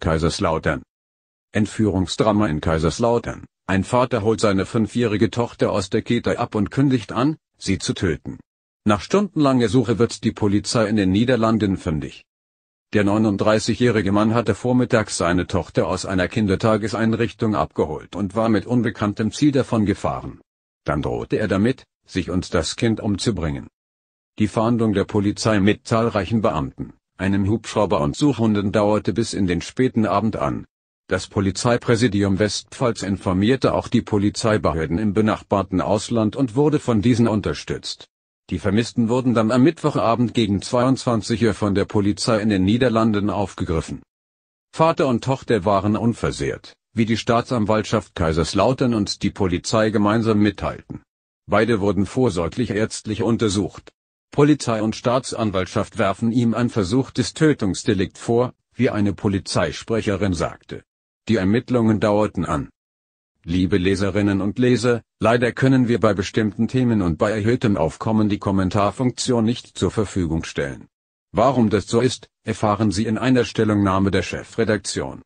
Kaiserslautern. Entführungsdrama in Kaiserslautern. Ein Vater holt seine fünfjährige Tochter aus der Kita ab und kündigt an, sie zu töten. Nach stundenlanger Suche wird die Polizei in den Niederlanden fündig. Der 39-jährige Mann hatte vormittags seine Tochter aus einer Kindertageseinrichtung abgeholt und war mit unbekanntem Ziel davon gefahren. Dann drohte er damit, sich und das Kind umzubringen. Die Fahndung der Polizei mit zahlreichen Beamten einem Hubschrauber und Suchhunden dauerte bis in den späten Abend an. Das Polizeipräsidium Westpfalz informierte auch die Polizeibehörden im benachbarten Ausland und wurde von diesen unterstützt. Die Vermissten wurden dann am Mittwochabend gegen 22 Uhr von der Polizei in den Niederlanden aufgegriffen. Vater und Tochter waren unversehrt, wie die Staatsanwaltschaft Kaiserslautern und die Polizei gemeinsam mitteilten. Beide wurden vorsorglich ärztlich untersucht. Polizei und Staatsanwaltschaft werfen ihm ein versuchtes Tötungsdelikt vor, wie eine Polizeisprecherin sagte. Die Ermittlungen dauerten an. Liebe Leserinnen und Leser, leider können wir bei bestimmten Themen und bei erhöhtem Aufkommen die Kommentarfunktion nicht zur Verfügung stellen. Warum das so ist, erfahren Sie in einer Stellungnahme der Chefredaktion.